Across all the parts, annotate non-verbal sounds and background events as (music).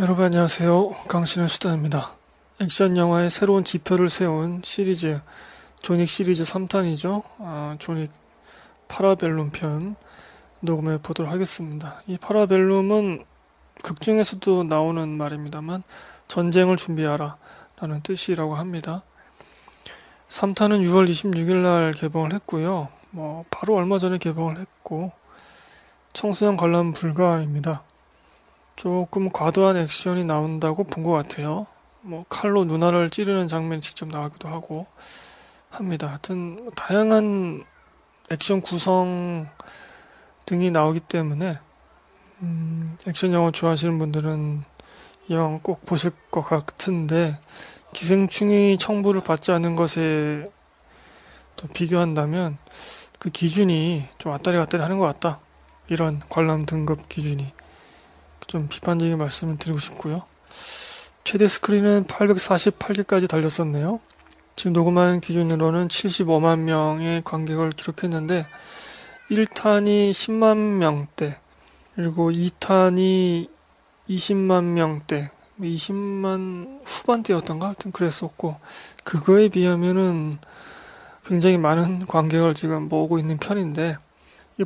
여러분 안녕하세요. 강신의 수단입니다. 액션 영화의 새로운 지표를 세운 시리즈 존윅 시리즈 3탄이죠. 아, 존윅 파라벨룸 편 녹음해 보도록 하겠습니다. 이 파라벨룸은 극 중에서도 나오는 말입니다만 전쟁을 준비하라 라는 뜻이라고 합니다. 3탄은 6월 26일 날 개봉을 했고요. 뭐 바로 얼마 전에 개봉을 했고 청소년 관람 불가입니다. 조금 과도한 액션이 나온다고 본 것 같아요. 뭐 칼로 누나를 찌르는 장면이 직접 나오기도 하고 합니다. 하여튼 다양한 액션 구성 등이 나오기 때문에 음, 액션 영화 좋아하시는 분들은 이 영화 꼭 보실 것 같은데 기생충이 청부를 받지 않은 것에 또 비교한다면 그 기준이 좀 왔다리 갔다리 하는 것 같다. 이런 관람 등급 기준이 좀 비판적인 말씀을 드리고 싶고요. 최대 스크린은 848개까지 달렸었네요. 지금 녹음한 기준으로는 75만 명의 관객을 기록했는데 1탄이 10만 명대 그리고 2탄이 20만 명대 20만 뭐 후반대였던가 하여튼 그랬었고 그거에 비하면은 굉장히 많은 관객을 지금 모으고 있는 편인데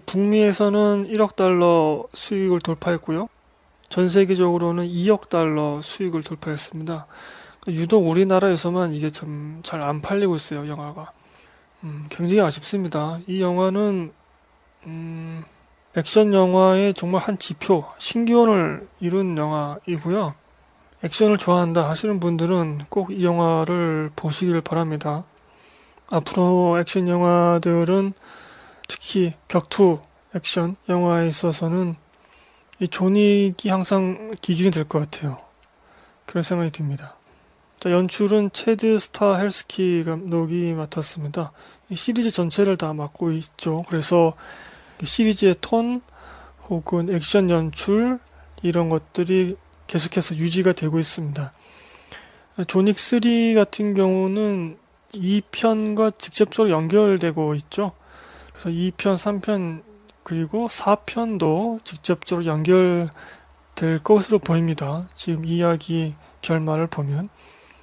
북미에서는 1억 달러 수익을 돌파했고요. 전 세계적으로는 2억 달러 수익을 돌파했습니다. 유독 우리나라에서만 이게 참잘안 팔리고 있어요, 영화가. 음, 굉장히 아쉽습니다. 이 영화는 음, 액션 영화의 정말 한 지표, 신기원을 이룬 영화이고요. 액션을 좋아한다 하시는 분들은 꼭 이 영화를 보시길 바랍니다. 앞으로 액션 영화들은 특히 격투 액션 영화에 있어서는 이 존익이 항상 기준이 될 것 같아요. 그런 생각이 듭니다. 자, 연출은 체드 스타 헬스키 감독이 맡았습니다. 이 시리즈 전체를 다 맡고 있죠. 그래서 시리즈의 톤 혹은 액션 연출 이런 것들이 계속해서 유지가 되고 있습니다. 존익 3 같은 경우는 2편과 직접적으로 연결되고 있죠. 그래서 2편, 3편 그리고 4편도 직접적으로 연결될 것으로 보입니다. 지금 이야기 결말을 보면.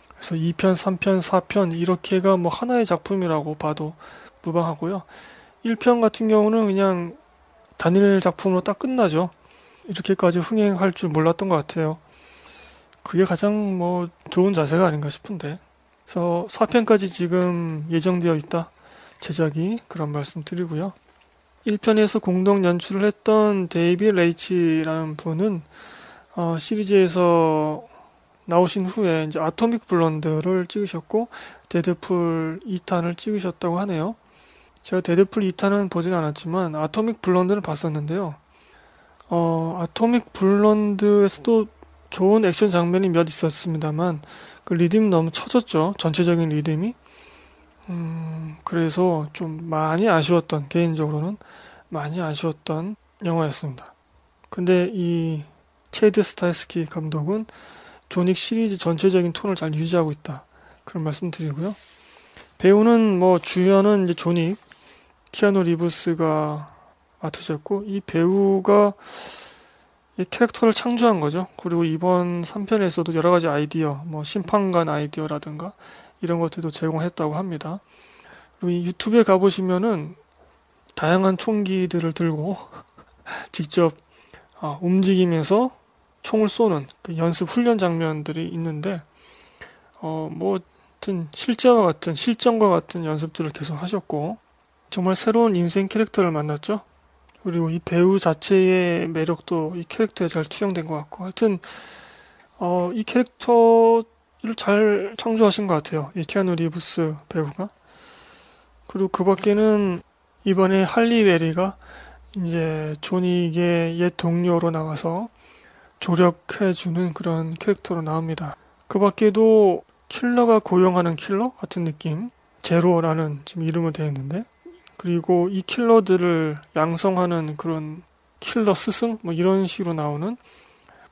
그래서 2편, 3편, 4편 이렇게가 뭐 하나의 작품이라고 봐도 무방하고요. 1편 같은 경우는 그냥 단일 작품으로 딱 끝나죠. 이렇게까지 흥행할 줄 몰랐던 것 같아요. 그게 가장 뭐 좋은 자세가 아닌가 싶은데. 그래서 4편까지 지금 예정되어 있다. 제작이 그런 말씀 드리고요. 1편에서 공동 연출을 했던 데이비 레이치라는 분은 어, 시리즈에서 나오신 후에 이제 아토믹 블론드를 찍으셨고 데드풀 2탄을 찍으셨다고 하네요. 제가 데드풀 2탄은 보진 않았지만 아토믹 블론드를 봤었는데요. 어, 아토믹 블론드에서도 좋은 액션 장면이 몇 있었습니다만 그 리듬이 너무 처졌죠. 전체적인 리듬이. 음, 그래서 좀 많이 아쉬웠던, 개인적으로는 많이 아쉬웠던 영화였습니다. 근데 이 체드 스타이스키 감독은 조닉 시리즈 전체적인 톤을 잘 유지하고 있다. 그런 말씀 드리고요. 배우는 뭐 주연은 이제 존윅, 키아누 리브스가 맡으셨고, 이 배우가 이 캐릭터를 창조한 거죠. 그리고 이번 3편에서도 여러 가지 아이디어, 뭐 심판관 아이디어라든가 이런 것들도 제공했다고 합니다. 유튜브에 가보시면은 다양한 총기들을 들고 (laughs) 직접 아, 움직이면서 총을 쏘는 그 연습 훈련 장면들이 있는데 어, 뭐하여 실제와 같은 실전과 같은 연습들을 계속 하셨고 정말 새로운 인생 캐릭터를 만났죠. 그리고 이 배우 자체의 매력도 이 캐릭터에 잘 투영된 것 같고 하여튼 어, 이 캐릭터 잘 창조하신 것 같아요. 이케아누 리브스 배우가. 그리고 그 밖에는 이번에 할리 베리가 이제 존이의 옛 동료로 나와서 조력해주는 그런 캐릭터로 나옵니다. 그 밖에도 킬러가 고용하는 킬러 같은 느낌. 제로라는 지금 이름으로 되어 있는데. 그리고 이 킬러들을 양성하는 그런 킬러 스승? 뭐 이런 식으로 나오는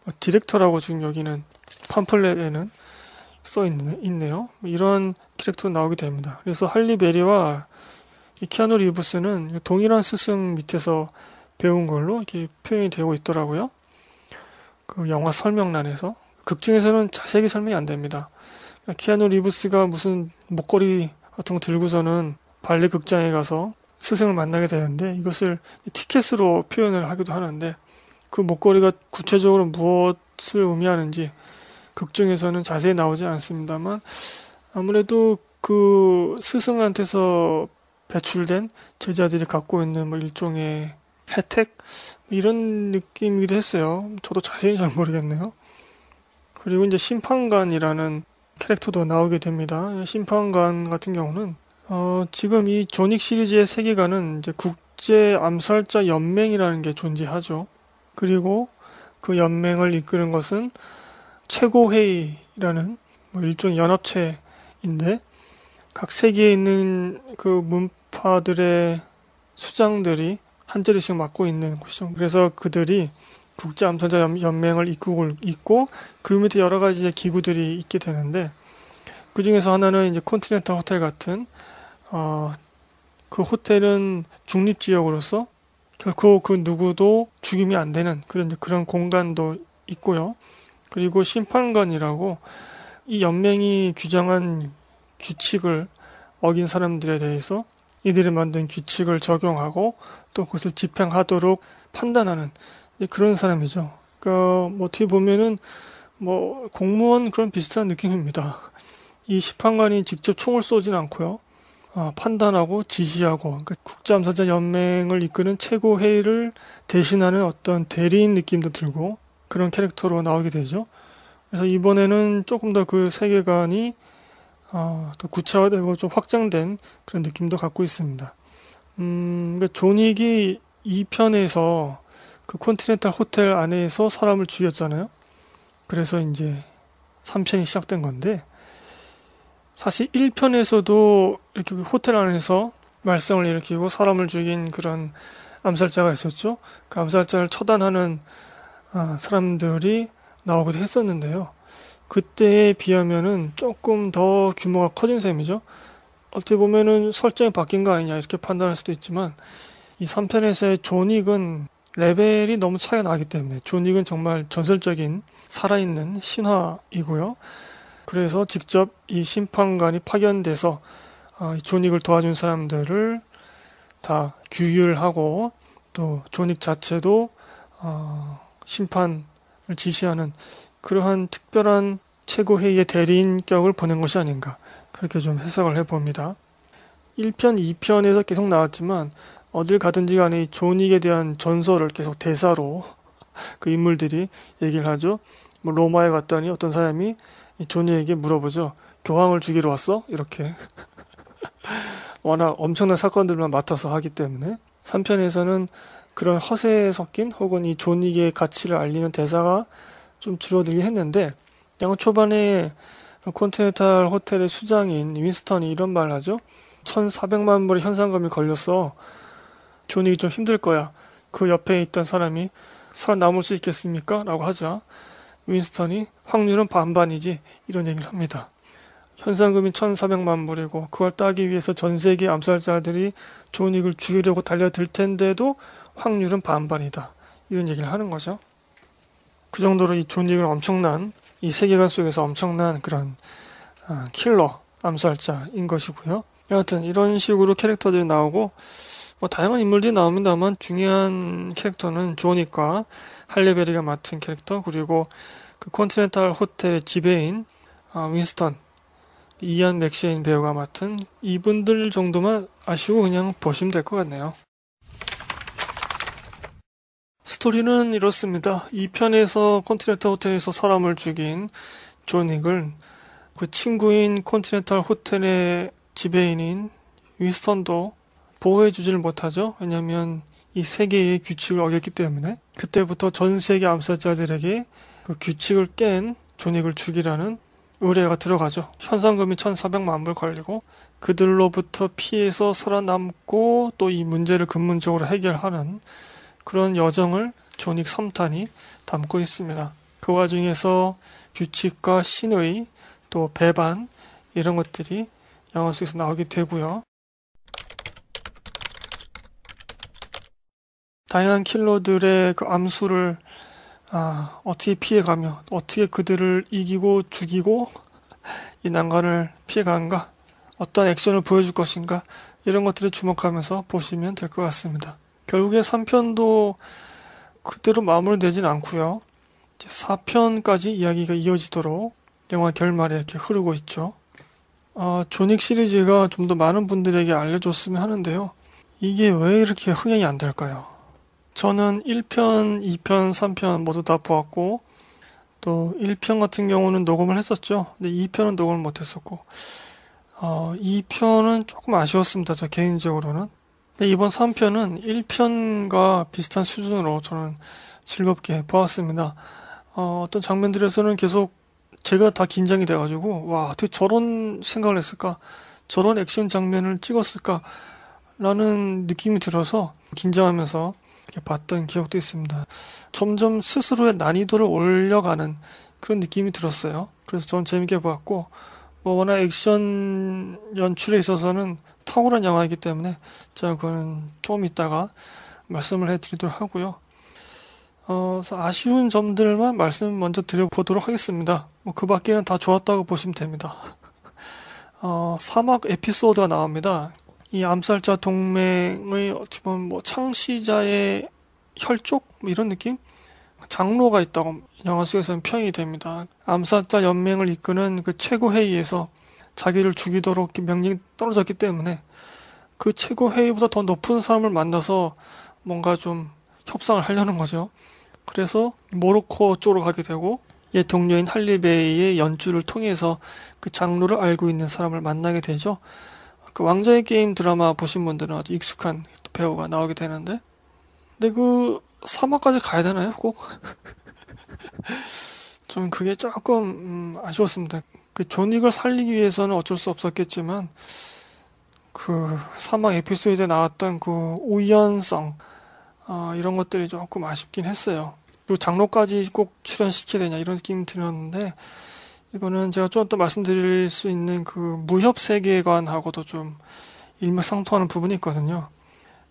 뭐 디렉터라고 지금 여기는 팜플렛에는 써 있네, 요 이런 캐릭터 나오게 됩니다. 그래서 할리 베리와 키아누 리브스는 동일한 스승 밑에서 배운 걸로 이렇게 표현이 되고 있더라고요. 그 영화 설명란에서 극 중에서는 자세하게 설명이 안 됩니다. 키아누 리브스가 무슨 목걸이 같은 거 들고서는 발레 극장에 가서 스승을 만나게 되는데 이것을 티켓으로 표현을 하기도 하는데 그 목걸이가 구체적으로 무엇을 의미하는지 극중에서는 자세히 나오지 않습니다만 아무래도 그 스승한테서 배출된 제자들이 갖고 있는 뭐 일종의 혜택 뭐 이런 느낌이기도 했어요. 저도 자세히 잘 모르겠네요. 그리고 이제 심판관이라는 캐릭터도 나오게 됩니다. 심판관 같은 경우는 어, 지금 이 조닉 시리즈의 세계관은 이제 국제 암살자 연맹이라는 게 존재하죠. 그리고 그 연맹을 이끄는 것은 최고회의라는 뭐 일종의 연합체인데 각 세계에 있는 그 문파들의 수장들이 한 자리씩 맡고 있는 곳이죠. 그래서 그들이 국제 암선자 연맹을 입국을 있고 그 밑에 여러 가지의 기구들이 있게 되는데 그 중에서 하나는 이제 콘티넨탈 호텔 같은 어, 그 호텔은 중립 지역으로서 결코 그 누구도 죽임이 안 되는 그런 그런 공간도 있고요. 그리고 심판관이라고 이 연맹이 규정한 규칙을 어긴 사람들에 대해서 이들이 만든 규칙을 적용하고 또 그것을 집행하도록 판단하는 그런 사람이죠. 그러니까 뭐 어떻게 보면은 뭐 공무원 그런 비슷한 느낌입니다. 이 심판관이 직접 총을 쏘진 않고요. 아, 판단하고 지시하고 그러니까 국제암사자 연맹을 이끄는 최고 회의를 대신하는 어떤 대리인 느낌도 들고 그런 캐릭터로 나오게 되죠. 그래서 이번에는 조금 더 그 세계관이 어, 또 구체화되고 좀 확장된 그런 느낌도 갖고 있습니다. 음, 그 존윅이 2편에서 그 콘티넨탈 호텔 안에서 사람을 죽였잖아요. 그래서 이제 3편이 시작된 건데, 사실 1편에서도 이렇게 그 호텔 안에서 말썽을 일으키고 사람을 죽인 그런 암살자가 있었죠. 그 암살자를 처단하는 아, 사람들이 나오기도 했었는데요. 그때에 비하면은 조금 더 규모가 커진 셈이죠. 어떻게 보면은 설정이 바뀐 거 아니냐 이렇게 판단할 수도 있지만 이 3편에서의 존익은 레벨이 너무 차이가 나기 때문에 존익은 정말 전설적인 살아있는 신화이고요. 그래서 직접 이 심판관이 파견돼서 아, 존익을 도와준 사람들을 다 규율하고 또존익 자체도 어 심판을 지시하는 그러한 특별한 최고회의 대리인격을 보낸 것이 아닌가 그렇게 좀 해석을 해봅니다. 1편, 2편에서 계속 나왔지만 어딜 가든지 간에 존윅에 대한 전설을 계속 대사로 (laughs) 그 인물들이 얘기를 하죠. 뭐 로마에 갔더니 어떤 사람이 존윅에게 물어보죠. 교황을 죽이러 왔어? 이렇게. (laughs) 워낙 엄청난 사건들만 맡아서 하기 때문에 3편에서는 그런 허세에 섞인 혹은 이 존익의 가치를 알리는 대사가 좀 줄어들긴 했는데 양호 초반에 콘티네탈 호텔의 수장인 윈스턴이 이런 말을 하죠. 1,400만 불의 현상금이 걸렸어. 존익이 좀 힘들 거야. 그 옆에 있던 사람이 살아남을 수 있겠습니까? 라고 하자 윈스턴이 확률은 반반이지 이런 얘기를 합니다. 현상금이 1,400만 불이고 그걸 따기 위해서 전 세계 암살자들이 존익을 죽이려고 달려들 텐데도 확률은 반반이다. 이런 얘기를 하는 거죠. 그 정도로 이 존닉은 엄청난 이 세계관 속에서 엄청난 그런 아, 킬러 암살자인 것이고요. 여하튼 이런 식으로 캐릭터들이 나오고 뭐 다양한 인물들이 나옵니다만 중요한 캐릭터는 조니까 할레베리가 맡은 캐릭터 그리고 그 콘티넨탈 호텔의 지배인 아, 윈스턴 이안 맥시인 배우가 맡은 이분들 정도만 아시고 그냥 보시면 될 것 같네요. 스토리는 이렇습니다. 2편에서 컨티넨탈 호텔에서 사람을 죽인 존익을 그 친구인 컨티넨탈 호텔의 지배인인 위스턴도보호해주지를 못하죠. 왜냐하면 이 세계의 규칙을 어겼기 때문에 그때부터 전 세계 암살자들에게 그 규칙을 깬 존익을 죽이라는 의뢰가 들어가죠. 현상금이 1,400만 불 걸리고 그들로부터 피해서 살아남고 또 이 문제를 근본적으로 해결하는 그런 여정을 존익 섬탄이 담고 있습니다. 그 와중에서 규칙과 신의 또 배반 이런 것들이 영화 속에서 나오게 되고요. 다양한 킬러들의 그 암수를 아, 어떻게 피해가며 어떻게 그들을 이기고 죽이고 이 난관을 피해가는가 어떤 액션을 보여줄 것인가 이런 것들을 주목하면서 보시면 될 것 같습니다. 결국에 3편도 그대로 마무리되진 않고요. 4편까지 이야기가 이어지도록 영화 결말에 이렇게 흐르고 있죠. 아, 존윅 시리즈가 좀 더 많은 분들에게 알려줬으면 하는데요. 이게 왜 이렇게 흥행이 안 될까요? 저는 1편, 2편, 3편 모두 다 보았고, 또 1편 같은 경우는 녹음을 했었죠. 근데 2편은 녹음을 못했었고, 어, 2편은 조금 아쉬웠습니다. 저 개인적으로는. 네, 이번 3편은 1편과 비슷한 수준으로 저는 즐겁게 보았습니다. 어, 떤 장면들에서는 계속 제가 다 긴장이 돼가지고, 와, 어떻게 저런 생각을 했을까? 저런 액션 장면을 찍었을까? 라는 느낌이 들어서 긴장하면서 이렇게 봤던 기억도 있습니다. 점점 스스로의 난이도를 올려가는 그런 느낌이 들었어요. 그래서 저는 재밌게 보았고, 뭐 워낙 액션 연출에 있어서는 탁월한 영화이기 때문에 제가 그건 조금 이따가 말씀을 해드리도록 하고요. 어, 아쉬운 점들만 말씀 먼저 드려보도록 하겠습니다. 뭐그 밖에는 다 좋았다고 보시면 됩니다. 어, 사막 에피소드가 나옵니다. 이 암살자 동맹의 어떻게 보면 뭐 창시자의 혈족 뭐 이런 느낌? 장로가 있다고 영화 속에서는 표현이 됩니다. 암살자 연맹을 이끄는 그 최고 회의에서 자기를 죽이도록 명령이 떨어졌기 때문에 그 최고회의보다 더 높은 사람을 만나서 뭔가 좀 협상을 하려는 거죠. 그래서 모로코 쪽으로 가게 되고 옛 동료인 할리베이의 연주를 통해서 그 장르를 알고 있는 사람을 만나게 되죠. 그 왕자의 게임 드라마 보신 분들은 아주 익숙한 배우가 나오게 되는데 근데 그 사막까지 가야 되나요 꼭? (laughs) 좀 그게 조금 음, 아쉬웠습니다. 그 존윅을 살리기 위해서는 어쩔 수 없었겠지만 그 사막 에피소드에 나왔던 그 우연성 어, 이런 것들이 조금 아쉽긴 했어요. 그리고 장로까지 꼭 출연시켜야 되냐 이런 느낌 들었는데 이거는 제가 좀 더 말씀드릴 수 있는 그 무협 세계관하고도 좀 일맥상통하는 부분이 있거든요.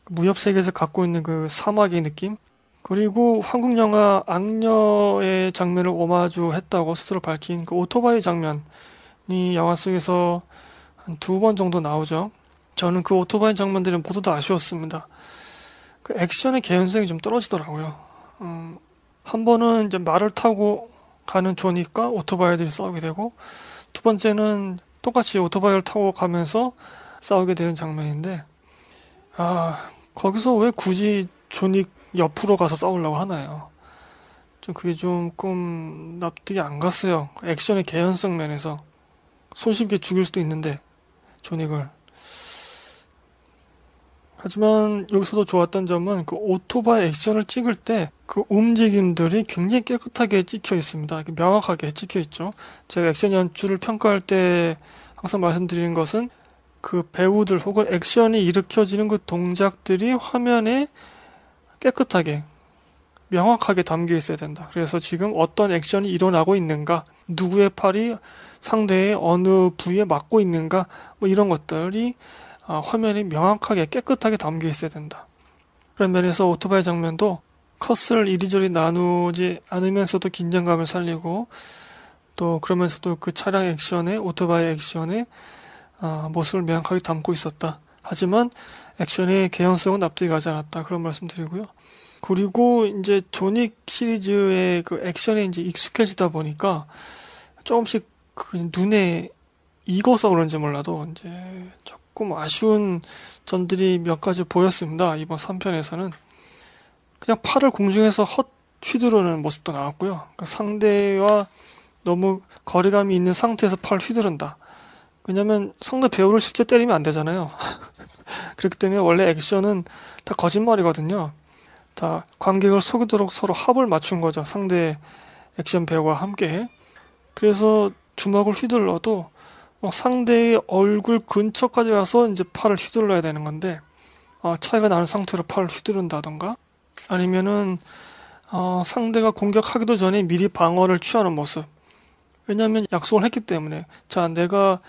그 무협 세계에서 갖고 있는 그 사막의 느낌 그리고 한국 영화 악녀의 장면을 오마주했다고 스스로 밝힌 그 오토바이 장면이 영화 속에서 한 두 번 정도 나오죠. 저는 그 오토바이 장면들은 모두 다 아쉬웠습니다. 그 액션의 개연성이 좀 떨어지더라고요. 음, 한 번은 이제 말을 타고 가는 조니까 오토바이들이 싸우게 되고 두 번째는 똑같이 오토바이를 타고 가면서 싸우게 되는 장면인데 아 거기서 왜 굳이 조닉 옆으로 가서 싸우려고 하나요? 좀 그게 조금 납득이 안 갔어요. 액션의 개연성 면에서 손쉽게 죽일 수도 있는데 존이걸 하지만 여기서도 좋았던 점은 그 오토바이 액션을 찍을 때 그 움직임들이 굉장히 깨끗하게 찍혀 있습니다. 명확하게 찍혀 있죠. 제가 액션 연출을 평가할 때 항상 말씀드리는 것은 그 배우들 혹은 액션이 일으켜지는 그 동작들이 화면에 깨끗하게 명확하게 담겨 있어야 된다. 그래서 지금 어떤 액션이 일어나고 있는가, 누구의 팔이 상대의 어느 부위에 맞고 있는가, 뭐 이런 것들이 아, 화면에 명확하게 깨끗하게 담겨 있어야 된다. 그런 면에서 오토바이 장면도 컷을 이리저리 나누지 않으면서도 긴장감을 살리고 또 그러면서도 그 차량 액션에 오토바이 액션에 아, 모습을 명확하게 담고 있었다. 하지만 액션의 개연성은 납득이 가지 않았다. 그런 말씀 드리고요. 그리고 이제 조닉 시리즈의 그 액션에 이제 익숙해지다 보니까 조금씩 그 눈에 익어서 그런지 몰라도 이제 조금 아쉬운 점들이 몇 가지 보였습니다. 이번 3편에서는. 그냥 팔을 공중에서 헛 휘두르는 모습도 나왔고요. 그러니까 상대와 너무 거리감이 있는 상태에서 팔 휘두른다. 왜냐면 상대 배우를 실제 때리면 안 되잖아요. (laughs) 그렇기 때문에 원래 액션은 다 거짓말이거든요. 다 관객을 속이도록 서로 합을 맞춘 거죠. 상대 액션 배우와 함께. 그래서 주먹을 휘둘러도 어, 상대의 얼굴 근처까지 와서 이제 팔을 휘둘러야 되는 건데 어, 차이가 나는 상태로 팔을 휘두른다던가 아니면은 어, 상대가 공격하기도 전에 미리 방어를 취하는 모습. 왜냐하면 약속을 했기 때문에 자 내가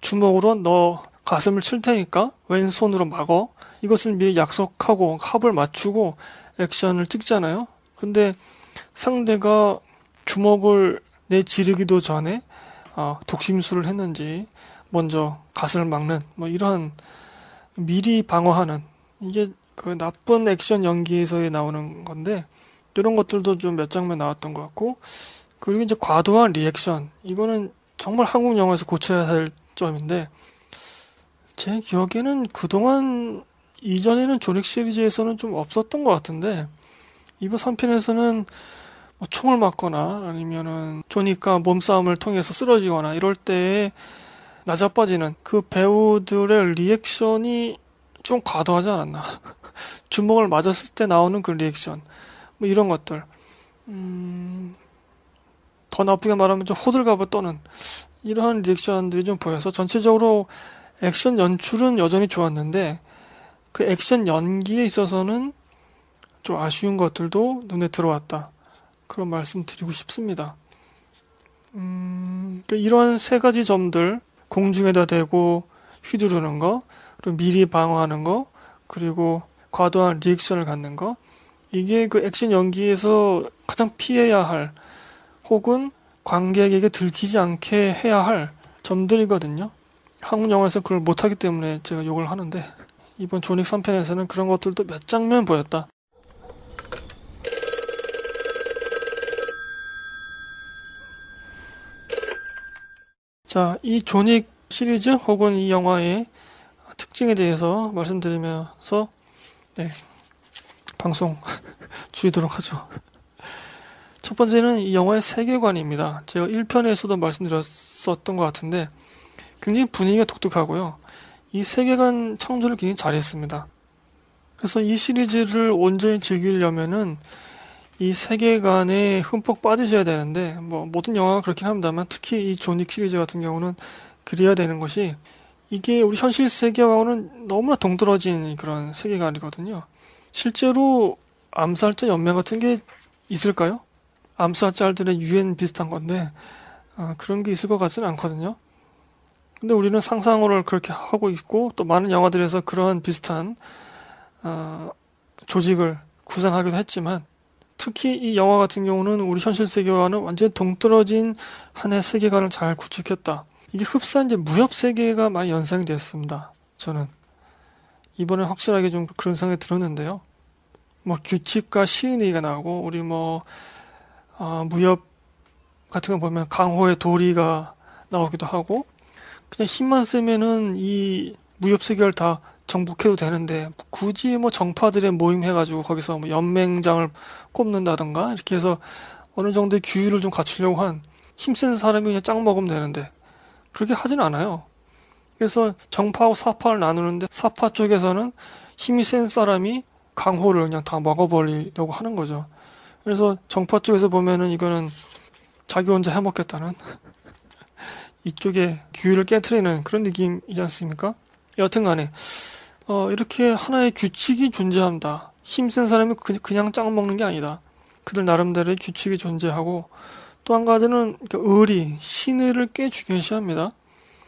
주먹으로 너 가슴을 칠 테니까 왼손으로 막어. 이것은 미리 약속하고 합을 맞추고 액션을 찍잖아요. 근데 상대가 주먹을 내지르기도 전에 아, 독심술을 했는지 먼저 가슴을 막는 뭐이러한 미리 방어하는 이게 그 나쁜 액션 연기에서 나오는 건데 이런 것들도 좀 몇 장면 나왔던 것 같고 그리고 이제 과도한 리액션 이거는 정말 한국 영화에서 고쳐야 할 점인데제 기억에는 그동안 이전에는 조닉 시리즈에서는 좀 없었던 것 같은데 이번 3편에서는 뭐 총을 맞거나 아니면은 조니까 몸싸움을 통해서 쓰러지거나 이럴 때에 낮아빠지는 그 배우들의 리액션이 좀 과도하지 않았나 (laughs) 주먹을 맞았을 때 나오는 그 리액션 뭐 이런 것들 음, 더 나쁘게 말하면 좀 호들갑을 떠는 이러한 리액션들이 좀 보여서 전체적으로 액션 연출은 여전히 좋았는데 그 액션 연기에 있어서는 좀 아쉬운 것들도 눈에 들어왔다. 그런 말씀 드리고 싶습니다. 음, 그 이런 세 가지 점들, 공중에다 대고 휘두르는 거, 그리고 미리 방어하는 거, 그리고 과도한 리액션을 갖는 거, 이게 그 액션 연기에서 가장 피해야 할, 혹은 관객에게 들키지 않게 해야 할 점들이거든요. 한국 영화에서 그걸 못하기 때문에 제가 욕을 하는데 이번 조닉 3편에서는 그런 것들도 몇 장면 보였다. 자, 이 조닉 시리즈 혹은 이 영화의 특징에 대해서 말씀드리면서 네, 방송 (laughs) 줄이도록 하죠. 첫 번째는 이 영화의 세계관입니다. 제가 1편에서도 말씀드렸었던 것 같은데 굉장히 분위기가 독특하고요. 이 세계관 창조를 굉장히 잘했습니다. 그래서 이 시리즈를 온전히 즐기려면은 이 세계관에 흠뻑 빠지셔야 되는데 뭐 모든 영화가 그렇긴 합니다만 특히 이존닉 시리즈 같은 경우는 그래야 되는 것이 이게 우리 현실 세계와는 너무나 동떨어진 그런 세계관이거든요. 실제로 암살자 연맹 같은 게 있을까요? 암살 짤들의 유엔 비슷한 건데 아, 그런 게 있을 것 같지는 않거든요. 근데 우리는 상상으로 그렇게 하고 있고 또 많은 영화들에서 그런 비슷한 어, 조직을 구상하기도 했지만 특히 이 영화 같은 경우는 우리 현실 세계와는 완전히 동떨어진 한의 세계관을 잘 구축했다. 이게 흡사 이제 무협 세계가 많이 연상되었습니다. 저는 이번에 확실하게 좀 그런 생각이 들었는데요. 뭐 규칙과 시인의가 나오고 우리 뭐 어, 무협 같은 거 보면 강호의 도리가 나오기도 하고 그냥 힘만 쓰면은 이 무협 세계를 다 정복해도 되는데 굳이 뭐 정파들의 모임 해가지고 거기서 뭐 연맹장을 꼽는다던가 이렇게 해서 어느 정도의 규율을 좀 갖추려고 한 힘센 사람이 그냥 짱 먹으면 되는데 그렇게 하진 않아요. 그래서 정파하고 사파를 나누는데 사파 쪽에서는 힘이 센 사람이 강호를 그냥 다 먹어버리려고 하는 거죠. 그래서 정파 쪽에서 보면은 이거는 자기 혼자 해먹겠다는 (laughs) 이쪽에 규율을 깨트리는 그런 느낌이지 않습니까? 여튼 간에 어, 이렇게 하나의 규칙이 존재한다. 힘센 사람이 그, 그냥 짱 먹는 게 아니다. 그들 나름대로의 규칙이 존재하고 또 한 가지는 의리, 신의를 꽤 중요시합니다.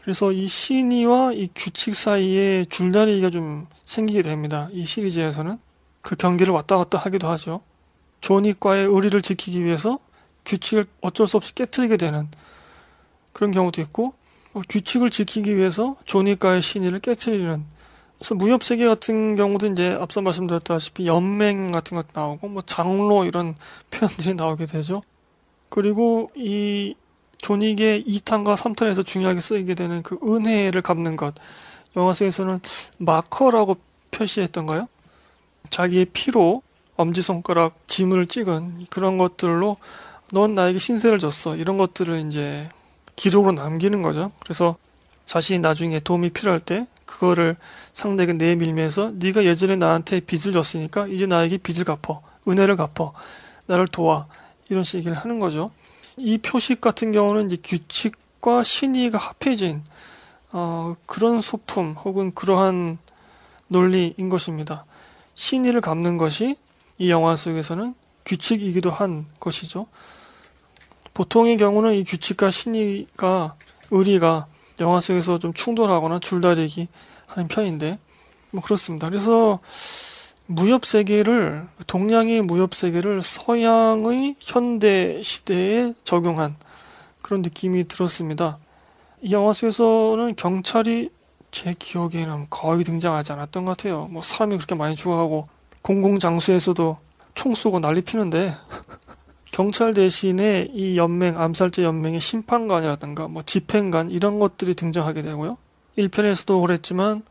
그래서 이 신의와 이 규칙 사이에 줄다리기가 좀 생기게 됩니다. 이 시리즈에서는 그 경기를 왔다 갔다 하기도 하죠. 존이과의 의리를 지키기 위해서 규칙을 어쩔 수 없이 깨뜨리게 되는 그런 경우도 있고 어, 규칙을 지키기 위해서 존이과의 신의를 깨뜨리는 그래서 무협 세계 같은 경우도 이제 앞서 말씀드렸다시피 연맹 같은 것 나오고 뭐 장로 이런 (laughs) 표현들이 나오게 되죠. 그리고 이 존익의 2탄과 3탄에서 중요하게 쓰이게 되는 그 은혜를 갚는 것. 영화 속에서는 마커라고 표시했던가요? 자기의 피로 엄지손가락 짐을 찍은 그런 것들로 넌 나에게 신세를 졌어. 이런 것들을 이제 기록으로 남기는 거죠. 그래서 자신이 나중에 도움이 필요할 때 그거를 상대에게 내밀면서 네가 예전에 나한테 빚을 졌으니까 이제 나에게 빚을 갚어. 은혜를 갚어. 나를 도와. 이런 식 얘기를 하는 거죠. 이 표식 같은 경우는 이제 규칙과 신의가 합해진 어, 그런 소품 혹은 그러한 논리인 것입니다. 신의를 갚는 것이 이 영화 속에서는 규칙이기도 한 것이죠. 보통의 경우는 이 규칙과 신의가 의리가 영화 속에서 좀 충돌하거나 줄다리기 하는 편인데 뭐 그렇습니다. 그래서 무협 세계를 동양의 무협 세계를 서양의 현대 시대에 적용한 그런 느낌이 들었습니다. 이 영화 속에서는 경찰이 제 기억에는 거의 등장하지 않았던 것 같아요. 뭐 사람이 그렇게 많이 죽어가고 공공장소에서도 총 쏘고 난리 피는데 경찰 대신에 이 연맹 암살죄 연맹의 심판관이라든가 뭐 집행관 이런 것들이 등장하게 되고요. 1편에서도 그랬지만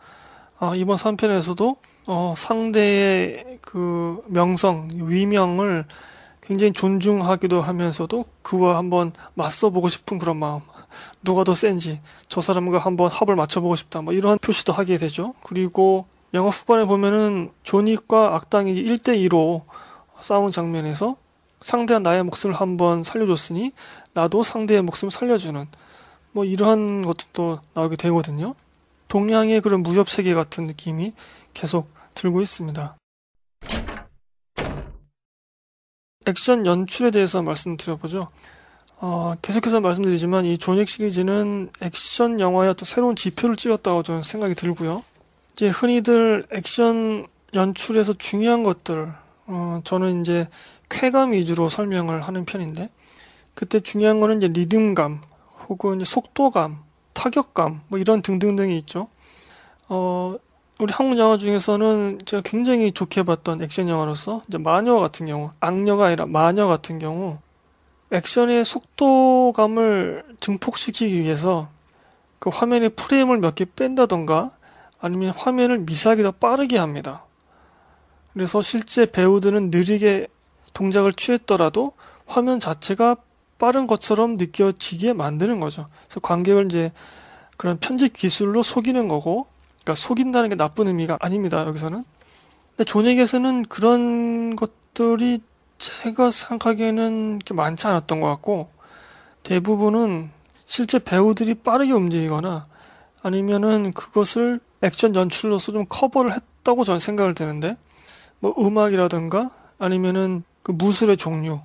아, 이번 3편에서도 어, 상대의 그 명성, 위명을 굉장히 존중하기도 하면서도 그와 한번 맞서보고 싶은 그런 마음. 누가 더 센지, 저 사람과 한번 합을 맞춰보고 싶다. 뭐이런 표시도 하게 되죠. 그리고 영화 후반에 보면은 조닉과 악당이 1대2로 싸우는 장면에서 상대한 나의 목숨을 한번 살려줬으니 나도 상대의 목숨을 살려주는 뭐 이러한 것도 또 나오게 되거든요. 동양의 그런 무협 세계 같은 느낌이 계속 들고 있습니다. 액션 연출에 대해서 말씀드려보죠. 어, 계속해서 말씀드리지만 이 존윅 시리즈는 액션 영화의 어떤 새로운 지표를 찍었다고 저는 생각이 들고요. 이제 흔히들 액션 연출에서 중요한 것들, 어, 저는 이제 쾌감 위주로 설명을 하는 편인데, 그때 중요한 거는 이제 리듬감, 혹은 속도감, 타격감, 뭐 이런 등등등이 있죠. 어, 우리 한국 영화 중에서는 제가 굉장히 좋게 봤던 액션 영화로서, 이제 마녀 같은 경우, 악녀가 아니라 마녀 같은 경우, 액션의 속도감을 증폭시키기 위해서 그 화면의 프레임을 몇 개 뺀다던가, 아니면 화면을 미세하게 더 빠르게 합니다. 그래서 실제 배우들은 느리게 동작을 취했더라도 화면 자체가 빠른 것처럼 느껴지게 만드는 거죠. 그래서 관객을 이제 그런 편집 기술로 속이는 거고, 그러니까 속인다는 게 나쁜 의미가 아닙니다. 여기서는. 근데 존에게서는 그런 것들이 제가 생각하기에는 많지 않았던 것 같고, 대부분은 실제 배우들이 빠르게 움직이거나 아니면은 그것을 액션 연출로서 좀 커버를 했다고 저는 생각을 드는데뭐 음악이라든가 아니면은 그 무술의 종류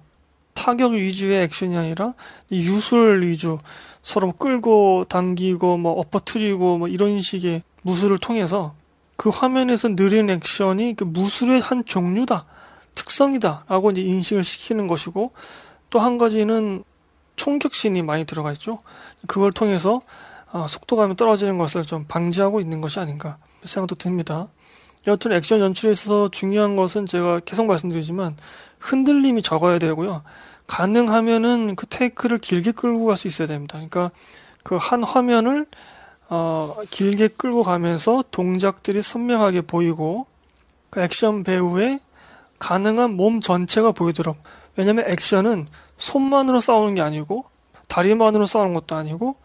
타격 위주의 액션이 아니라 유술 위주 서로 끌고 당기고 뭐 엎어뜨리고 뭐 이런 식의 무술을 통해서 그 화면에서 느린 액션이 그 무술의 한 종류다 특성이다라고 이제 인식을 시키는 것이고 또 한 가지는 총격신이 많이 들어가 있죠 그걸 통해서 어, 속도감이 떨어지는 것을 좀 방지하고 있는 것이 아닌가 생각도 듭니다. 여튼 액션 연출에 있어서 중요한 것은 제가 계속 말씀드리지만 흔들림이 적어야 되고요. 가능하면은 그 테이크를 길게 끌고 갈 수 있어야 됩니다. 그러니까 그 한 화면을 어, 길게 끌고 가면서 동작들이 선명하게 보이고 그 액션 배우의 가능한 몸 전체가 보이도록 왜냐면 액션은 손만으로 싸우는 게 아니고 다리만으로 싸우는 것도 아니고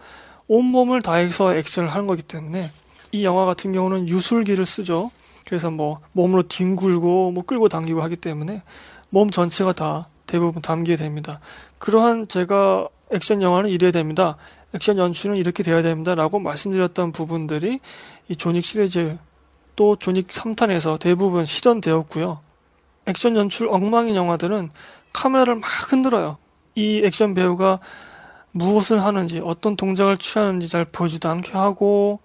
온몸을 다해서 액션을 하는 거기 때문에 이 영화 같은 경우는 유술기를 쓰죠. 그래서 뭐 몸으로 뒹굴고 뭐 끌고 당기고 하기 때문에 몸 전체가 다 대부분 담기게 됩니다. 그러한 제가 액션 영화는 이래야 됩니다. 액션 연출은 이렇게 돼야 됩니다. 라고 말씀드렸던 부분들이 이 조닉 시리즈 또 조닉 3탄에서 대부분 실현되었고요. 액션 연출 엉망인 영화들은 카메라를 막 흔들어요. 이 액션 배우가 무엇을 하는지 어떤 동작을 취하는지 잘 보이지도 않게 하고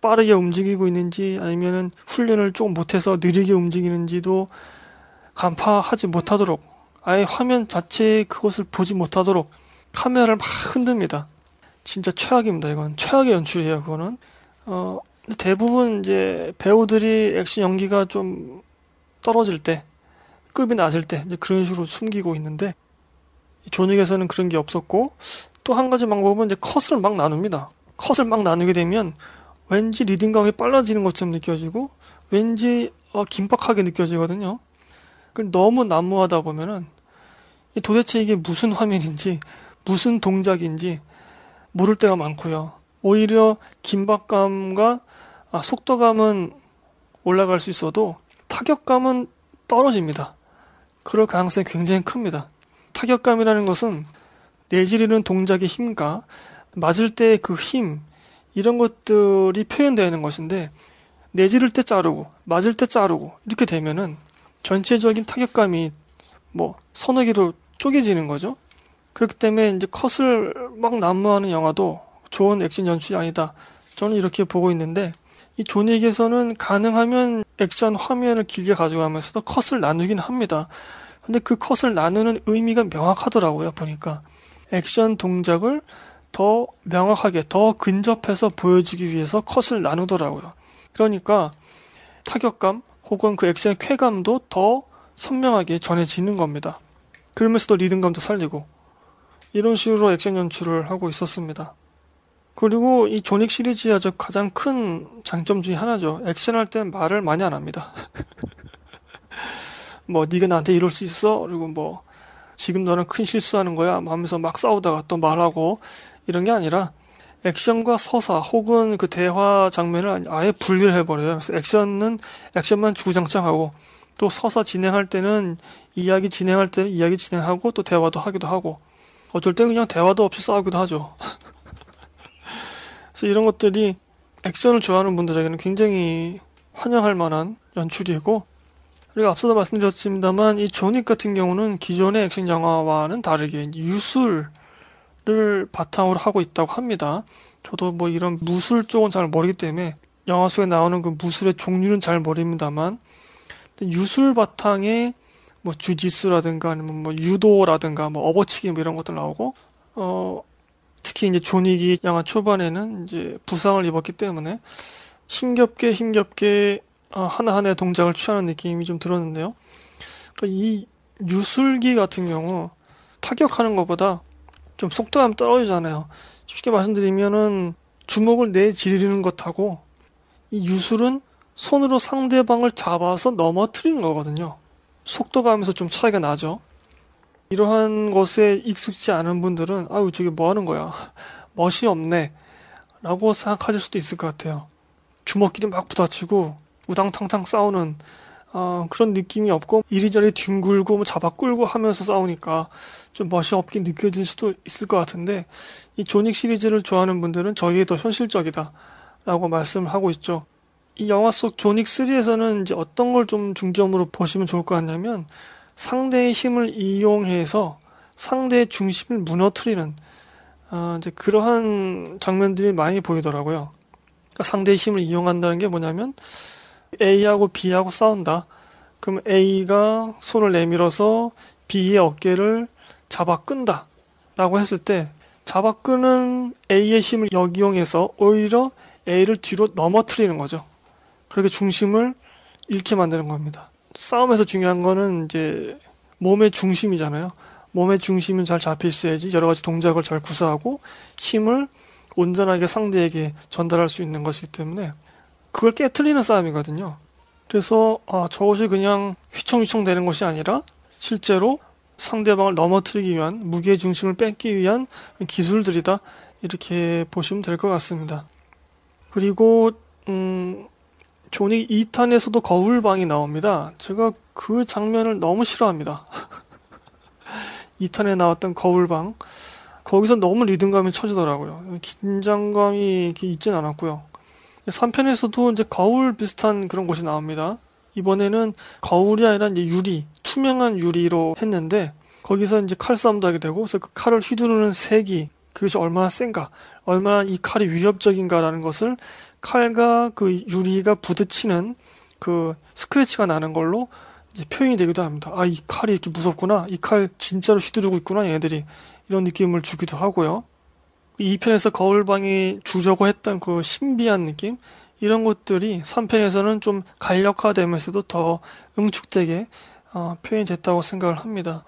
빠르게 움직이고 있는지 아니면은 훈련을 조금 못해서 느리게 움직이는지도 간파하지 못하도록 아예 화면 자체 에 그것을 보지 못하도록 카메라를 막 흔듭니다. 진짜 최악입니다. 이건 최악의 연출이에요. 그거는 어 대부분 이제 배우들이 액션 연기가 좀 떨어질 때 급이 낮을 때 그런 식으로 숨기고 있는데 존윅에서는 그런 게 없었고 또한 가지 방법은 이제 컷을 막 나눕니다. 컷을 막 나누게 되면 왠지 리듬감이 빨라지는 것처럼 느껴지고 왠지 어, 긴박하게 느껴지거든요. 너무 난무하다 보면은 도대체 이게 무슨 화면인지 무슨 동작인지 모를 때가 많고요. 오히려 긴박감과 아, 속도감은 올라갈 수 있어도 타격감은 떨어집니다. 그럴 가능성이 굉장히 큽니다. 타격감이라는 것은 내지르는 동작의 힘과 맞을 때 그 힘, 이런 것들이 표현되는 것인데, 내지를 때 자르고, 맞을 때 자르고, 이렇게 되면은 전체적인 타격감이 뭐 서너 개로 쪼개지는 거죠. 그렇기 때문에 이제 컷을 막 난무하는 영화도 좋은 액션 연출이 아니다. 저는 이렇게 보고 있는데, 이 존윅에서는 가능하면 액션 화면을 길게 가져가면서도 컷을 나누긴 합니다. 근데 그 컷을 나누는 의미가 명확하더라고요, 보니까. 액션 동작을 더 명확하게 더 근접해서 보여주기 위해서 컷을 나누더라고요. 그러니까 타격감 혹은 그 액션의 쾌감도 더 선명하게 전해지는 겁니다. 그러면서도 리듬감도 살리고 이런 식으로 액션 연출을 하고 있었습니다. 그리고 이 존윅 시리즈의 아주 가장 큰 장점 중의 하나죠. 액션할 땐 말을 많이 안 합니다. (laughs) 뭐 네가 나한테 이럴 수 있어? 그리고 뭐 지금 너는 큰 실수하는 거야 하면서 막 싸우다가 또 말하고 이런 게 아니라 액션과 서사 혹은 그 대화 장면을 아예 분리를 해버려요. 그래서 액션은 액션만 주구장창하고 또 서사 진행할 때는 이야기 진행할 때는 이야기 진행하고 또 대화도 하기도 하고 어쩔 때 그냥 대화도 없이 싸우기도 하죠. (laughs) 그래서 이런 것들이 액션을 좋아하는 분들에게는 굉장히 환영할 만한 연출이고 그리고 앞서도 말씀드렸습니다만 이 조닉 같은 경우는 기존의 액션 영화와는 다르게 유술을 바탕으로 하고 있다고 합니다. 저도 뭐 이런 무술 쪽은 잘 모르기 때문에 영화 속에 나오는 그 무술의 종류는 잘 모릅니다만 유술 바탕에뭐 주짓수라든가 아니면 뭐 유도라든가 뭐 업어치기 뭐 이런 것들 나오고 어 특히 이제 존윅이 영화 초반에는 이제 부상을 입었기 때문에 힘겹게 힘겹게 아, 하나하나의 동작을 취하는 느낌이 좀 들었는데요. 그러니까 이 유술기 같은 경우 타격하는 것보다 좀 속도감 떨어지잖아요. 쉽게 말씀드리면은 주먹을 내지르는 것하고 이 유술은 손으로 상대방을 잡아서 넘어뜨리는 거거든요. 속도감에서 좀 차이가 나죠. 이러한 것에 익숙지 않은 분들은 아유 저게 뭐 하는 거야 멋이 없네 라고 생각하실 수도 있을 것 같아요. 주먹끼리 막 부딪히고 우당탕탕 싸우는 어, 그런 느낌이 없고 이리저리 뒹굴고 뭐 잡아 끌고 하면서 싸우니까 좀 멋이 없게 느껴질 수도 있을 것 같은데 이 조닉 시리즈를 좋아하는 분들은 저희에 더 현실적이다라고 말씀을 하고 있죠. 이 영화 속 조닉 3에서는 이제 어떤 걸 좀 중점으로 보시면 좋을 것 같냐면 상대의 힘을 이용해서 상대의 중심을 무너뜨리는 어, 이제 그러한 장면들이 많이 보이더라고요. 그러니까 상대의 힘을 이용한다는 게 뭐냐면 A하고 B하고 싸운다. 그럼 A가 손을 내밀어서 B의 어깨를 잡아 끈다. 라고 했을 때 잡아 끄는 A의 힘을 역이용해서 오히려 A를 뒤로 넘어뜨리는 거죠. 그렇게 중심을 잃게 만드는 겁니다. 싸움에서 중요한 거는 이제 몸의 중심이잖아요. 몸의 중심은 잘 잡혀 있어야지 여러 가지 동작을 잘 구사하고 힘을 온전하게 상대에게 전달할 수 있는 것이기 때문에 그걸 깨트리는 싸움이거든요. 그래서 아, 저것이 그냥 휘청휘청 되는 것이 아니라 실제로 상대방을 넘어뜨리기 위한 무게 중심을 뺏기 위한 기술들이다 이렇게 보시면 될 것 같습니다. 그리고 음, 존이 2탄에서도 거울방이 나옵니다. 제가 그 장면을 너무 싫어합니다. 2탄에 (laughs) 나왔던 거울방 거기서 너무 리듬감이 쳐지더라고요. 긴장감이 있진 않았고요. 3편에서도 이제 거울 비슷한 그런 곳이 나옵니다. 이번에는 거울이 아니라 이제 유리, 투명한 유리로 했는데 거기서 이제 칼싸움도 하게 되고 그래서 그 칼을 휘두르는 색이 그것이 얼마나 센가, 얼마나 이 칼이 위협적인가라는 것을 칼과 그 유리가 부딪히는 그 스크래치가 나는 걸로 이제 표현이 되기도 합니다. 아, 이 칼이 이렇게 무섭구나. 이 칼 진짜로 휘두르고 있구나. 얘네들이. 이런 느낌을 주기도 하고요. 2편에서 거울방이 주려고 했던 그 신비한 느낌 이런 것들이 3편에서는 좀간력화되면서도더 응축되게 어, 표현이 됐다고 생각을 합니다.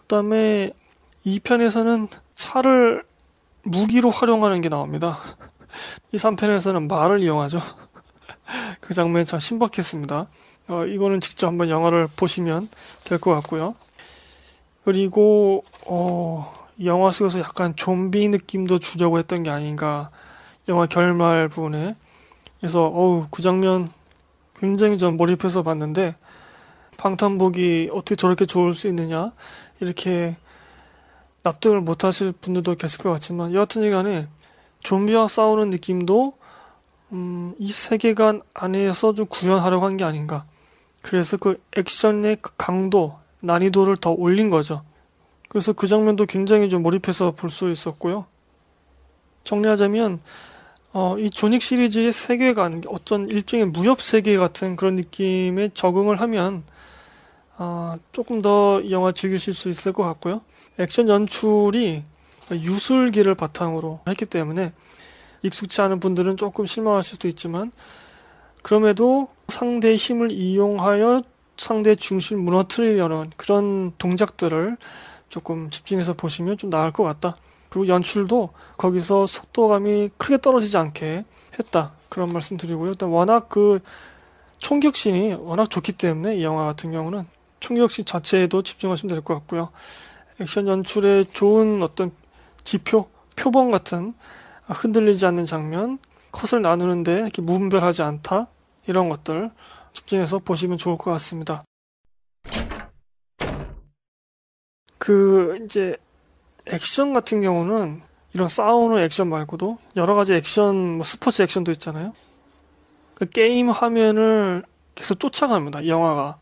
그 다음에 2편에서는 차를 무기로 활용하는 게 나옵니다. (laughs) 이 3편에서는 말을 이용하죠. (laughs) 그 장면이 참 신박했습니다. 어, 이거는 직접 한번 영화를 보시면 될 것 같고요. 그리고 어, 영화 속에서 약간 좀비 느낌도 주려고 했던 게 아닌가 영화 결말 부분에 그래서 어우 그 장면 굉장히 좀 몰입해서 봤는데 방탄복이 어떻게 저렇게 좋을 수 있느냐 이렇게 납득을 못하실 분들도 계실 것 같지만 여하튼 이 간에 좀비와 싸우는 느낌도 음, 이 세계관 안에서 좀 구현하려고 한 게 아닌가 그래서 그 액션의 강도 난이도를 더 올린 거죠. 그래서 그 장면도 굉장히 좀 몰입해서 볼 수 있었고요. 정리하자면 어, 이 조닉 시리즈의 세계관, 어쩐 일종의 무협 세계 같은 그런 느낌에 적응을 하면 어, 조금 더 영화 즐기실 수 있을 것 같고요. 액션 연출이 유술기를 바탕으로 했기 때문에 익숙치 않은 분들은 조금 실망할 수도 있지만 그럼에도 상대의 힘을 이용하여 상대의 중심 무너뜨리려는 그런 동작들을 조금 집중해서 보시면 좀 나을 것 같다. 그리고 연출도 거기서 속도감이 크게 떨어지지 않게 했다. 그런 말씀 드리고요. 일단 워낙 그 총격신이 워낙 좋기 때문에 이 영화 같은 경우는 총격신 자체에도 집중하시면 될 것 같고요. 액션 연출의 좋은 어떤 지표, 표본 같은 흔들리지 않는 장면, 컷을 나누는데 이렇게 무분별하지 않다. 이런 것들 집중해서 보시면 좋을 것 같습니다. 그 이제 액션 같은 경우는 이런 싸우는 액션 말고도 여러 가지 액션, 뭐 스포츠 액션도 있잖아요. 그 게임 화면을 계속 쫓아갑니다. 영화가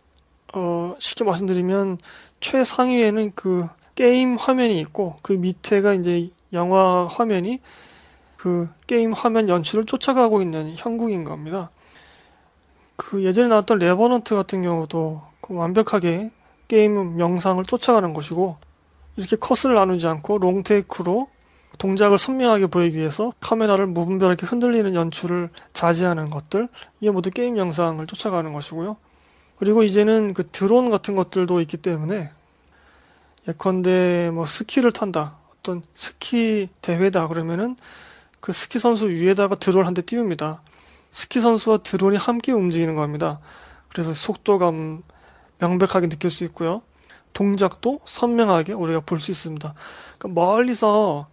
어, 쉽게 말씀드리면 최상위에는 그 게임 화면이 있고 그 밑에가 이제 영화 화면이 그 게임 화면 연출을 쫓아가고 있는 형국인 겁니다. 그 예전에 나왔던 레버넌트 같은 경우도 그 완벽하게 게임 영상을 쫓아가는 것이고 이렇게 컷을 나누지 않고 롱테이크로 동작을 선명하게 보이기 위해서 카메라를 무분별하게 흔들리는 연출을 자제하는 것들 이게 모두 게임 영상을 쫓아가는 것이고요. 그리고 이제는 그 드론 같은 것들도 있기 때문에 예컨대 뭐 스키를 탄다 어떤 스키 대회다 그러면은 그 스키 선수 위에다가 드론 을한대 띄웁니다. 스키 선수와 드론이 함께 움직이는 겁니다. 그래서 속도감, 명백하게 느낄 수 있고요. 동작도 선명하게 우리가 볼 수 있습니다. 그러니까 멀리서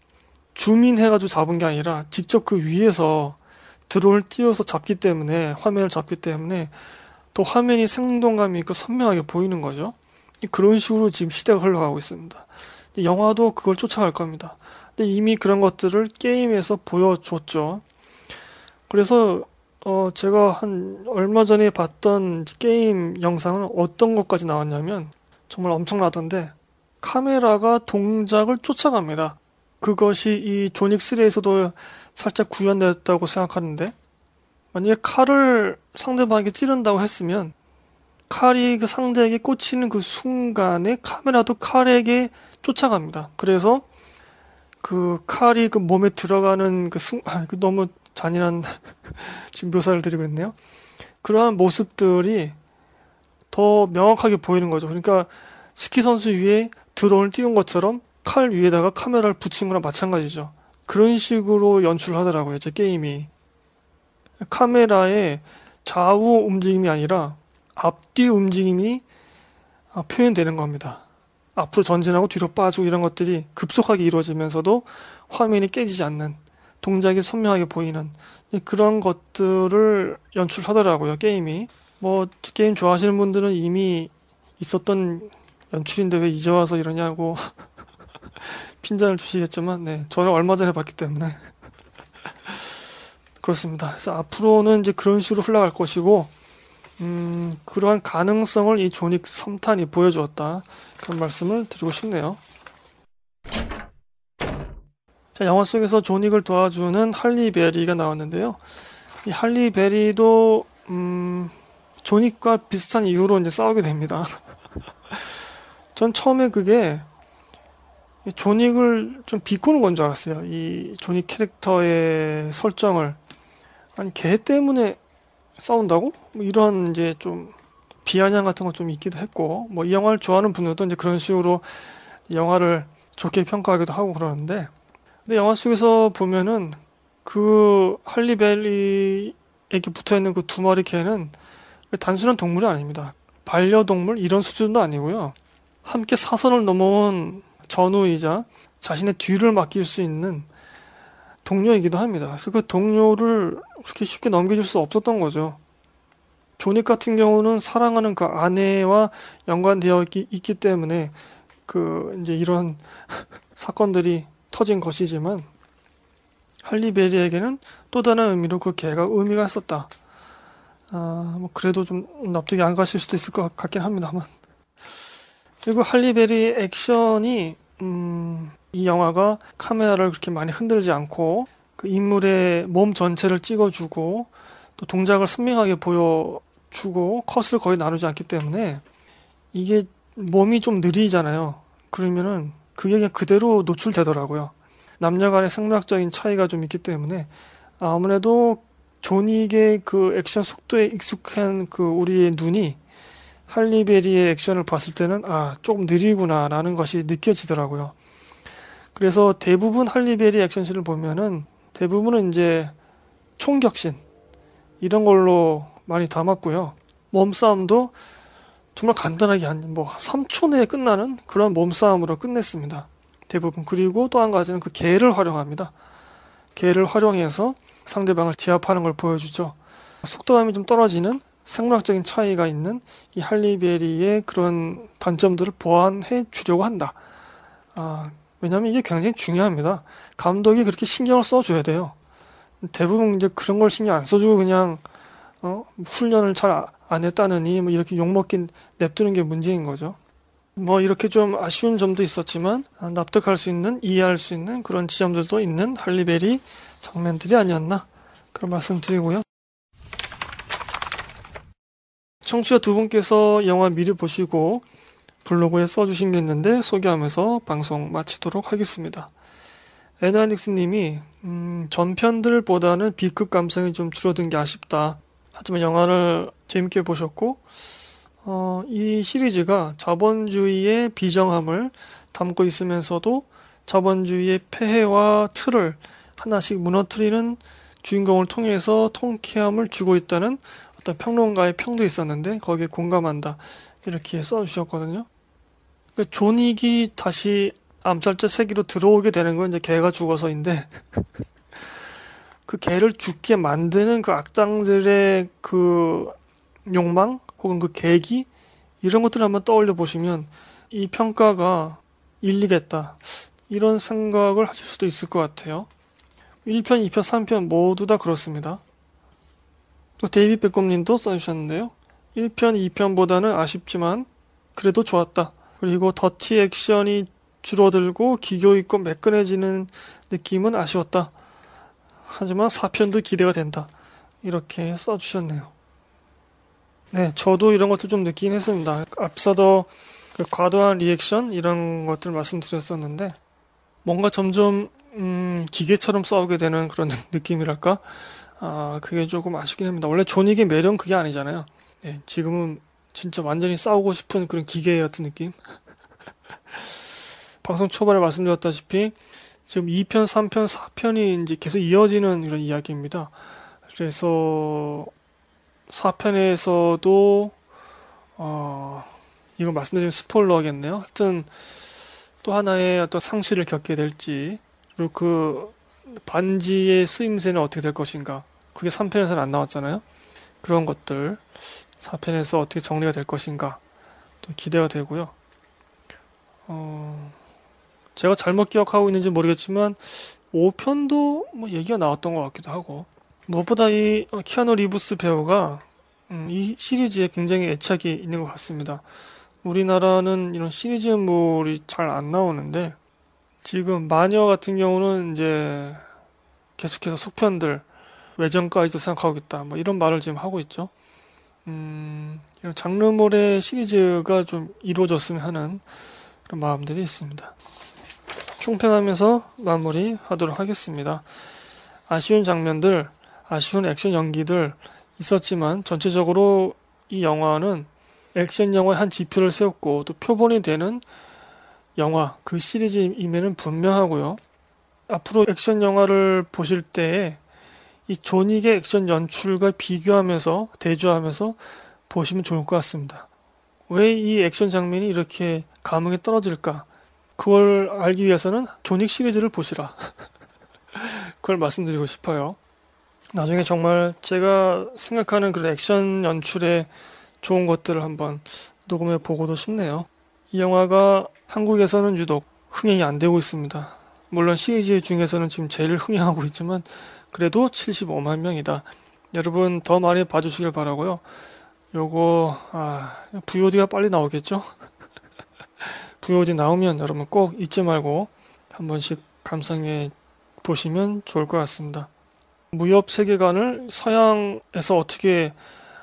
주민해가지고 잡은 게 아니라 직접 그 위에서 드론을 띄워서 잡기 때문에 화면을 잡기 때문에 또 화면이 생동감이 있고 선명하게 보이는 거죠. 그런 식으로 지금 시대가 흘러가고 있습니다. 영화도 그걸 쫓아갈 겁니다. 근데 이미 그런 것들을 게임에서 보여줬죠. 그래서 어, 제가 한 얼마 전에 봤던 게임 영상은 어떤 것까지 나왔냐면 정말 엄청나던데 카메라가 동작을 쫓아갑니다. 그것이 이 조닉3에서도 살짝 구현되었다고 생각하는데 만약에 칼을 상대방에게 찌른다고 했으면 칼이 그 상대에게 꽂히는 그 순간에 카메라도 칼에게 쫓아갑니다. 그래서 그 칼이 그 몸에 들어가는 그 순, 아, 그 너무 잔인한 지금 (laughs) 묘사를 드리고 있네요. 그러한 모습들이 더 명확하게 보이는 거죠. 그러니까 스키 선수 위에 드론을 띄운 것처럼 칼 위에다가 카메라를 붙인 거랑 마찬가지죠. 그런 식으로 연출 하더라고요. 제 게임이. 카메라의 좌우 움직임이 아니라 앞뒤 움직임이 아, 표현되는 겁니다. 앞으로 전진하고 뒤로 빠지고 이런 것들이 급속하게 이루어지면서도 화면이 깨지지 않는 동작이 선명하게 보이는 그런 것들을 연출하더라고요 게임이 뭐 게임 좋아하시는 분들은 이미 있었던 연출인데 왜 이제 와서 이러냐고 (laughs) 핀잔을 주시겠지만 네 저는 얼마 전에 봤기 때문에 (laughs) 그렇습니다 그래서 앞으로는 이제 그런 식으로 흘러갈 것이고 음 그러한 가능성을 이 조닉 3탄이 보여주었다 그런 말씀을 드리고 싶네요. 자, 영화 속에서 존닉을 도와주는 할리 베리가 나왔는데요. 이 할리 베리도 음, 조닉과 비슷한 이유로 이제 싸우게 됩니다. (laughs) 전 처음에 그게 존닉을좀 비꼬는 건 줄 알았어요. 이존닉 캐릭터의 설정을 아니 걔 때문에 싸운다고? 뭐 이런 이제 좀 비아냥 같은 건좀 있기도 했고 뭐 이 영화를 좋아하는 분들도 이제 그런 식으로 영화를 좋게 평가하기도 하고 그러는데 근데 영화 속에서 보면은 그 할리벨리에게 붙어 있는 그 두 마리 개는 단순한 동물이 아닙니다. 반려동물 이런 수준도 아니고요. 함께 사선을 넘어온 전우이자 자신의 뒤를 맡길 수 있는 동료이기도 합니다. 그래서 그 동료를 그렇게 쉽게 넘겨줄 수 없었던 거죠. 조닉 같은 경우는 사랑하는 그 아내와 연관되어 있기, 있기 때문에 그 이제 이런 (laughs) 사건들이 터진 것이지만 할리베리에게는 또 다른 의미로 그 개가 의미가 있었다. 아, 뭐 그래도 좀 납득이 안 가실 수도 있을 것 같긴 합니다만. 그리고 할리베리 액션이 음, 이 영화가 카메라를 그렇게 많이 흔들지 않고 그 인물의 몸 전체를 찍어주고 또 동작을 선명하게 보여주고 컷을 거의 나누지 않기 때문에 이게 몸이 좀 느리잖아요. 그러면은 그게 그냥 그대로 노출되더라고요. 남녀 간의 생물학적인 차이가 좀 있기 때문에 아무래도 존윅의 그 액션 속도에 익숙한 그 우리의 눈이 할리베리의 액션을 봤을 때는 아 조금 느리구나라는 것이 느껴지더라고요. 그래서 대부분 할리베리 액션씬을 보면은 대부분은 이제 총격신 이런 걸로 많이 담았고요. 몸싸움도 정말 간단하게 한 뭐 3초 내에 끝나는 그런 몸싸움으로 끝냈습니다. 대부분 그리고 또 한 가지는 그 개를 활용합니다. 개를 활용해서 상대방을 제압하는 걸 보여주죠. 속도감이 좀 떨어지는 생물학적인 차이가 있는 이 할리베리의 그런 단점들을 보완해 주려고 한다. 아, 왜냐하면 이게 굉장히 중요합니다. 감독이 그렇게 신경을 써줘야 돼요. 대부분 이제 그런 걸 신경 안 써주고 그냥 어, 훈련을 잘안 아, 했다느니 뭐 이렇게 욕먹긴 냅두는 게 문제인 거죠. 뭐 이렇게 좀 아쉬운 점도 있었지만 아, 납득할 수 있는 이해할 수 있는 그런 지점들도 있는 할리베리 장면들이 아니었나 그런 말씀 드리고요. 청취자 두 분께서 영화 미리 보시고 블로그에 써주신 게 있는데 소개하면서 방송 마치도록 하겠습니다. 에나닉스님이 음, 전편들보다는 B급 감성이 좀 줄어든 게 아쉽다. 하지만 영화를 재밌게 보셨고 어, 이 시리즈가 자본주의의 비정함을 담고 있으면서도 자본주의의 폐해와 틀을 하나씩 무너뜨리는 주인공을 통해서 통쾌함을 주고 있다는 어떤 평론가의 평도 있었는데 거기에 공감한다 이렇게 써주셨거든요. 그러니까 존익이 다시 암살자 세계로 들어오게 되는 건 이제 개가 죽어서인데 (laughs) 그 개를 죽게 만드는 그 악당들의 그 욕망 혹은 그 계기 이런 것들을 한번 떠올려 보시면 이 평가가 일리겠다 이런 생각을 하실 수도 있을 것 같아요. 1편, 2편, 3편 모두 다 그렇습니다. 또 데이비 백검님도 써주셨는데요. 1편, 2편보다는 아쉽지만 그래도 좋았다. 그리고 더티 액션이 줄어들고 기교 있고 매끈해지는 느낌은 아쉬웠다. 하지만 4편도 기대가 된다. 이렇게 써주셨네요. 네, 저도 이런 것도 좀 느끼긴 했습니다. 앞서도 그 과도한 리액션 이런 것들 말씀드렸었는데 뭔가 점점 음, 기계처럼 싸우게 되는 그런 (laughs) 느낌이랄까? 아, 그게 조금 아쉽긴 합니다. 원래 존윅의 매력 그게 아니잖아요. 네, 지금은 진짜 완전히 싸우고 싶은 그런 기계 같은 느낌? (laughs) 방송 초반에 말씀드렸다시피 지금 2편, 3편, 4편이 이제 계속 이어지는 이런 이야기입니다. 그래서 4편에서도 어, 이거 말씀드리면 스포일러겠네요. 하여튼 또 하나의 어떤 상실을 겪게 될지 그리고 그 반지의 쓰임새는 어떻게 될 것인가 그게 3편에서는 안 나왔잖아요. 그런 것들 4편에서 어떻게 정리가 될 것인가 또 기대가 되고요. 어, 제가 잘못 기억하고 있는지 모르겠지만 5편도 뭐 얘기가 나왔던 것 같기도 하고 무엇보다 이키아노 어, 리브스 배우가 음, 이 시리즈에 굉장히 애착이 있는 것 같습니다. 우리나라는 이런 시리즈물이 잘 안 나오는데 지금 마녀 같은 경우는 이제 계속해서 속편들 외전까지도 생각하고있다 뭐 이런 말을 지금 하고 있죠. 음, 이런 장르물의 시리즈가 좀 이루어졌으면 하는 그런 마음들이 있습니다. 총평하면서 마무리하도록 하겠습니다. 아쉬운 장면들 아쉬운 액션 연기들 있었지만 전체적으로 이 영화는 액션 영화의 한 지표를 세웠고 또 표본이 되는 영화 그 시리즈임에는 분명하고요. 앞으로 액션 영화를 보실 때에 이존익의 액션 연출과 비교하면서 대조하면서 보시면 좋을 것 같습니다. 왜 이 액션 장면이 이렇게 감흥에 떨어질까? 그걸 알기 위해서는 존익 시리즈를 보시라. (laughs) 그걸 말씀드리고 싶어요. 나중에 정말 제가 생각하는 그런 액션 연출의 좋은 것들을 한번 녹음해 보고도 싶네요. 이 영화가 한국에서는 유독 흥행이 안 되고 있습니다. 물론 시리즈 중에서는 지금 제일 (laughs) 흥행하고 있지만 그래도 75만 명이다. 여러분 더 많이 봐주시길 바라고요. 요거 아, VOD가 빨리 나오겠죠? (laughs) VOD 나오면 여러분 꼭 잊지 말고 한 번씩 감상해 보시면 좋을 것 같습니다. 무협 세계관을 서양에서 어떻게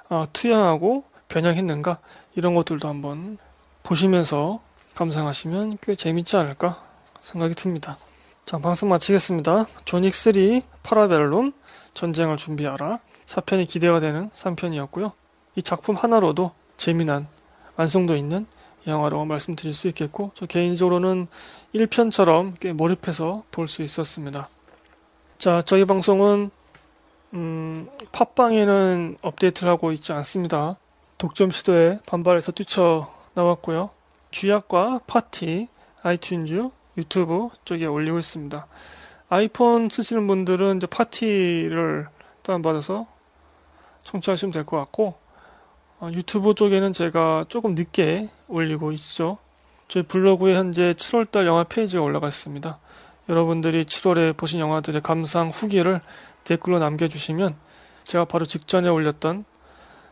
아, 투영하고 변형했는가 이런 것들도 한번 보시면서 감상하시면 꽤 재밌지 않을까 생각이 듭니다. 자, 방송 마치겠습니다. 조닉3 파라벨룸 전쟁을 준비하라 4편이 기대가 되는 3편이었고요. 이 작품 하나로도 재미난 완성도 있는 영화로 말씀드릴 수 있겠고 저 개인적으로는 1편처럼 꽤 몰입해서 볼 수 있었습니다. 자, 저희 방송은 음, 팟빵에는 업데이트를 하고 있지 않습니다. 독점 시도에 반발해서 뛰쳐나왔고요. 주약과 파티, 아이튠즈, 유튜브 쪽에 올리고 있습니다. 아이폰 쓰시는 분들은 이제 파티를 다운받아서 청취하시면 될 것 같고 어, 유튜브 쪽에는 제가 조금 늦게 올리고 있죠. 저희 블로그에 현재 7월달 영화 페이지가 올라가 있습니다. 여러분들이 7월에 보신 영화들의 감상 후기를 댓글로 남겨주시면 제가 바로 직전에 올렸던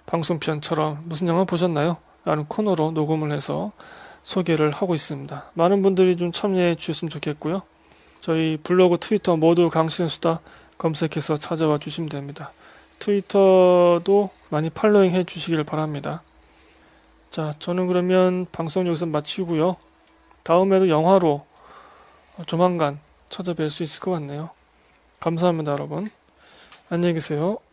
방송편처럼 무슨 영화 보셨나요? 라는 코너로 녹음을 해서 소개를 하고 있습니다. 많은 분들이 좀 참여해 주셨으면 좋겠고요. 저희 블로그, 트위터 모두 강신 수다 검색해서 찾아와 주시면 됩니다. 트위터도 많이 팔로잉 해 주시길 바랍니다. 자, 저는 그러면 방송 여기서 마치고요. 다음에도 영화로 조만간 찾아뵐 수 있을 것 같네요. 감사합니다, 여러분. 안녕히 계세요.